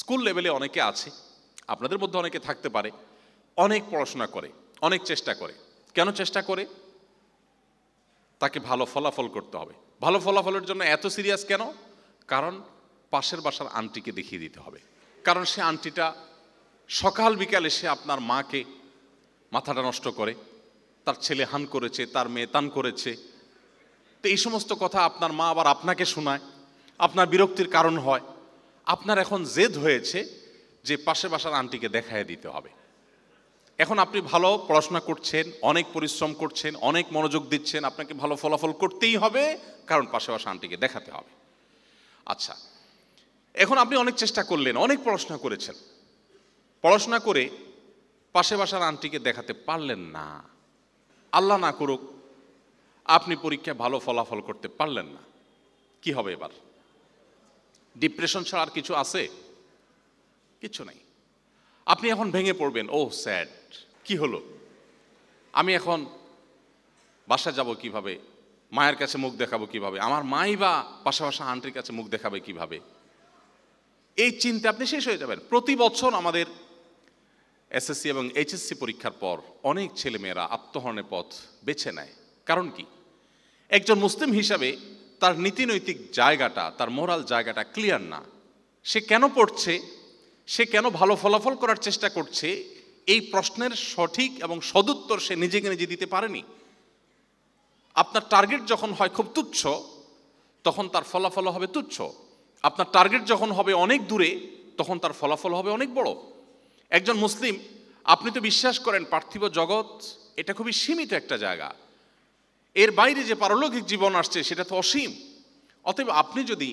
school লেভেলে অনেকে আছে আপনাদের মধ্যে অনেকে থাকতে পারে অনেক পড়াশোনা করে অনেক চেষ্টা করে কেন চেষ্টা করে তাকে ভালো ফলাফল করতে হবে ভালো ফলাফলের জন্য এত সিরিয়াস কেন কারণ পাশের বাসার আন্টিকে দেখিয়ে দিতে হবে কারণ সে আন্টিটা সকাল বিকালে সে আপনার মাকে মাথাটা নষ্ট করে তার ছেলে হান করেছে তার মেয়ে তান করেছে তো এই সমস্ত কথা আপনার মা আবার আপনাকে শোনায় আপনার বিরক্তির কারণ হয় আপনার এখন জেদ হয়েছে যে পাশে বাসার আন্টিকে দেখায় দিতে হবে এখন আপনি ভালো পড়াশোনা করছেন অনেক পরিশ্রম করছেন অনেক মনোযোগ দিচ্ছেন আপনাকে ভালো ফলাফল করতেই হবে কারণ পাশে বাসা আন্টিকে দেখাতে হবে আচ্ছা এখন আপনি অনেক চেষ্টা করলেন অনেক পড়াশোনা করেছেন পড়াশোনা করে পাশে বাসার আন্টিকে দেখাতে পারলেন না আল্লাহ না করুক আপনি পরীক্ষায় ভালো ফলাফল করতে পারলেন না কি হবে এবার ডিপ্রেশন ছাড়া আর কিছু আছে কিছু নাই আপনি এখন ভেঙে পড়বেন ও oh, স্যাড কি হলো আমি এখন বাসা যাব কিভাবে মায়ের কাছে মুখ দেখাবো কিভাবে আমার মাই বা পাশাপাশি আন্টির কাছে মুখ দেখাবে কিভাবে এই চিন্তা আপনি শেষ হয়ে যাবেন প্রতি বছর আমাদের এসএসসি এবং এইচএসসি পরীক্ষার পর অনেক ছেলেমেয়েরা আত্মহরণের পথ বেছে নেয় কারণ কি একজন মুসলিম হিসাবে তার নীতিনৈতিক জায়গাটা তার মোরাল জায়গাটা ক্লিয়ার না সে কেন পড়ছে সে কেন ভালো ফলাফল করার চেষ্টা করছে এই প্রশ্নের সঠিক এবং সদুত্তর সে নিজেকে নিজে দিতে পারেনি আপনার টার্গেট যখন হয় খুব তুচ্ছ তখন তার ফলাফল হবে তুচ্ছ আপনার টার্গেট যখন হবে অনেক দূরে তখন তার ফলাফল হবে অনেক বড় একজন মুসলিম আপনি তো বিশ্বাস করেন পার্থিব জগৎ এটা খুবই সীমিত একটা জায়গা এর বাইরে যে পারলৌকিক জীবন আসছে সেটা তো অসীম অতএব আপনি যদি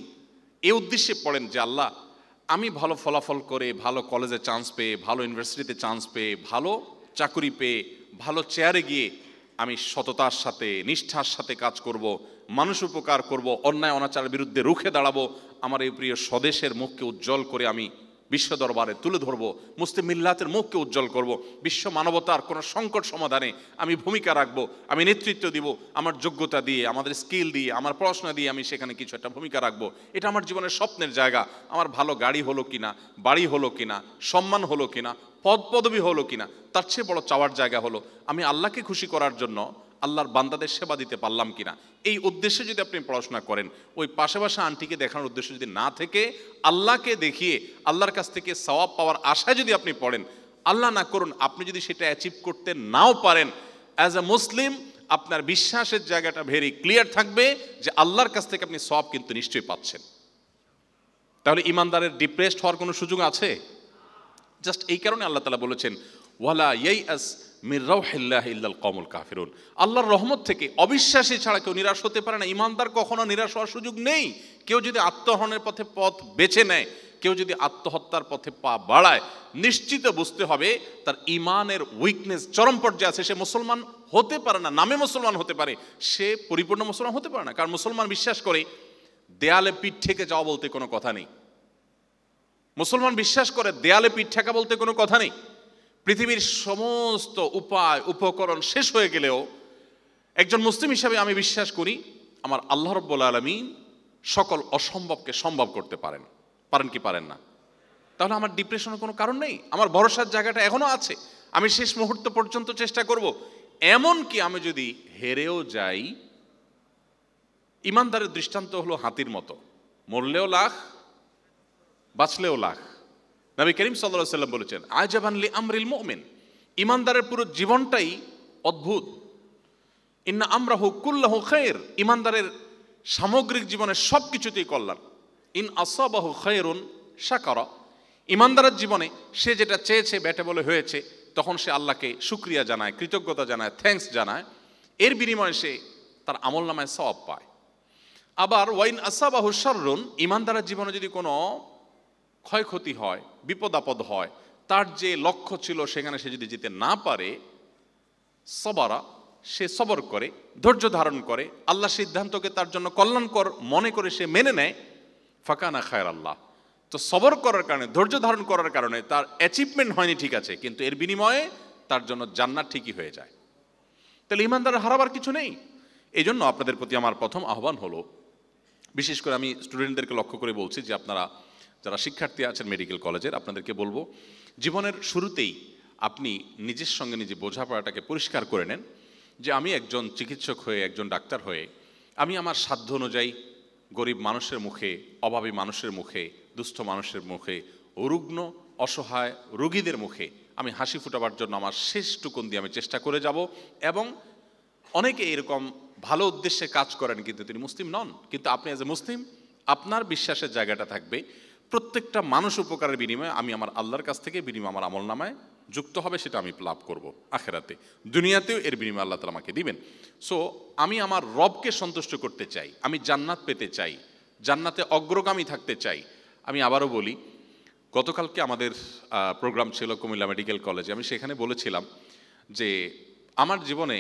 এ উদ্দেশ্যে পড়েন যে আল্লাহ আমি ভালো ফলাফল করে ভালো কলেজে চান্স পেয়ে ভালো ইউনিভার্সিটিতে চান্স পেয়ে ভালো চাকুরি পেয়ে ভালো চেয়ারে গিয়ে আমি সততার সাথে নিষ্ঠার সাথে কাজ করব মানুষ উপকার করব অন্যায় অনাচার বিরুদ্ধে রুখে দাঁড়াবো আমার এই প্রিয় স্বদেশের মুখকে উজ্জ্বল করে আমি বিশ্ব দরবারে তুলে ধরব মুসলিম মিল্লাতের মুখকে উজ্জ্বল করব বিশ্ব মানবতার কোনো সংকট সমাধানে আমি ভূমিকা রাখবো আমি নেতৃত্ব দিব আমার যোগ্যতা দিয়ে আমাদের স্কিল দিয়ে আমার পড়াশোনা দিয়ে আমি সেখানে কিছু একটা ভূমিকা রাখব এটা আমার জীবনের স্বপ্নের জায়গা আমার ভালো গাড়ি হলো কিনা বাড়ি হলো কিনা সম্মান হলো কিনা পদ পদবি হলো কিনা তার চেয়ে বড় চাওয়ার জায়গা হলো আমি আল্লাহকে খুশি করার জন্য আল্লাহর বান্দাদের সেবা দিতে পারলাম কিনা এই উদ্দেশ্যে যদি আপনি পড়াশোনা করেন ওই পাশাপাশি আন্টিকে দেখানোর উদ্দেশ্য যদি না থেকে আল্লাহকে দেখিয়ে আল্লাহর কাছ থেকে সওয়াব পাওয়ার আশায় যদি আপনি পড়েন আল্লাহ না করুন আপনি যদি সেটা অ্যাচিভ করতে নাও পারেন অ্যাজ এ মুসলিম আপনার বিশ্বাসের জায়গাটা ভেরি ক্লিয়ার থাকবে যে আল্লাহর কাছ থেকে আপনি সব কিন্তু নিশ্চয়ই পাচ্ছেন তাহলে ইমানদারের ডিপ্রেসড হওয়ার কোনো সুযোগ আছে জাস্ট এই কারণে আল্লাহ তালা বলেছেন ওয়ালা ইয়াই আস মির রৌহিল্লাহ ইল্লাল কমল কাফিরুন আল্লাহর রহমত থেকে অবিশ্বাসী ছাড়া কেউ নিরাশ হতে পারে না ইমানদার কখনো নিরাশ হওয়ার সুযোগ নেই কেউ যদি আত্মহরণের পথে পথ বেছে নেয় কেউ যদি আত্মহত্যার পথে পা বাড়ায় নিশ্চিত বুঝতে হবে তার ইমানের উইকনেস চরম পর্যায়ে আছে সে মুসলমান হতে পারে না নামে মুসলমান হতে পারে সে পরিপূর্ণ মুসলমান হতে পারে না কারণ মুসলমান বিশ্বাস করে দেয়ালে পিঠ ঠেকে যাওয়া বলতে কোনো কথা নেই মুসলমান বিশ্বাস করে দেয়ালে পিঠ ঠেকা বলতে কোনো কথা নেই পৃথিবীর সমস্ত উপায় উপকরণ শেষ হয়ে গেলেও একজন মুসলিম হিসাবে আমি বিশ্বাস করি আমার আল্লাহ রব্বুল আলমিন সকল অসম্ভবকে সম্ভব করতে পারেন পারেন কি পারেন না তাহলে আমার ডিপ্রেশনের কোনো কারণ নেই আমার ভরসার জায়গাটা এখনও আছে আমি শেষ মুহূর্ত পর্যন্ত চেষ্টা করব এমন কি আমি যদি হেরেও যাই ইমানদারের দৃষ্টান্ত হলো হাতির মতো মরলেও লাখ বাঁচলেও লাখ নবী করিম সাল্লা সাল্লাম বলেছেন আজাবানলি আমরিল মোমিন ইমানদারের পুরো জীবনটাই অদ্ভুত ইন্না আমরা হুকুল্লাহ খের ইমানদারের সামগ্রিক জীবনের সব কিছুতেই কল্যাণ ইন আসাবাহ খৈরুন সাকার ইমানদারের জীবনে সে যেটা চেয়েছে ব্যাটে বলে হয়েছে তখন সে আল্লাহকে সুক্রিয়া জানায় কৃতজ্ঞতা জানায় থ্যাংকস জানায় এর বিনিময়ে সে তার আমল নামায় সব পায় আবার ওয়াইন আসাবাহ শাররুন ইমানদারের জীবনে যদি কোনো ক্ষয়ক্ষতি হয় বিপদ আপদ হয় তার যে লক্ষ্য ছিল সেখানে সে যদি যেতে না পারে সবারা সে সবর করে ধৈর্য ধারণ করে আল্লাহ সিদ্ধান্তকে তার জন্য কল্যাণকর মনে করে সে মেনে নেয় ফাঁকানা খায়ের আল্লাহ তো সবর করার কারণে ধৈর্য ধারণ করার কারণে তার অ্যাচিভমেন্ট হয়নি ঠিক আছে কিন্তু এর বিনিময়ে তার জন্য জান্নাত ঠিকই হয়ে যায় তাহলে ইমানদার হারাবার কিছু নেই এই জন্য আপনাদের প্রতি আমার প্রথম আহ্বান হলো বিশেষ করে আমি স্টুডেন্টদেরকে লক্ষ্য করে বলছি যে আপনারা যারা শিক্ষার্থী আছেন মেডিকেল কলেজের আপনাদেরকে বলবো জীবনের শুরুতেই আপনি নিজের সঙ্গে নিজে বোঝাপড়াটাকে পরিষ্কার করে নেন যে আমি একজন চিকিৎসক হয়ে একজন ডাক্তার হয়ে আমি আমার সাধ্য অনুযায়ী গরিব মানুষের মুখে অভাবী মানুষের মুখে দুস্থ মানুষের মুখে রুগ্ন অসহায় রোগীদের মুখে আমি হাসি ফুটাবার জন্য আমার শেষ টুকুন দিয়ে আমি চেষ্টা করে যাব এবং অনেকে এরকম ভালো উদ্দেশ্যে কাজ করেন কিন্তু তিনি মুসলিম নন কিন্তু আপনি এজ এ মুসলিম আপনার বিশ্বাসের জায়গাটা থাকবে প্রত্যেকটা মানুষ উপকারের বিনিময়ে আমি আমার আল্লাহর কাছ থেকে বিনিময় আমার আমল নামায় যুক্ত হবে সেটা আমি লাভ করব আখেরাতে দুনিয়াতেও এর বিনিময় আল্লাহ তালা আমাকে দিবেন সো আমি আমার রবকে সন্তুষ্ট করতে চাই আমি জান্নাত পেতে চাই জান্নাতে অগ্রগামী থাকতে চাই আমি আবারও বলি গতকালকে আমাদের প্রোগ্রাম ছিল কুমিল্লা মেডিকেল কলেজে আমি সেখানে বলেছিলাম যে আমার জীবনে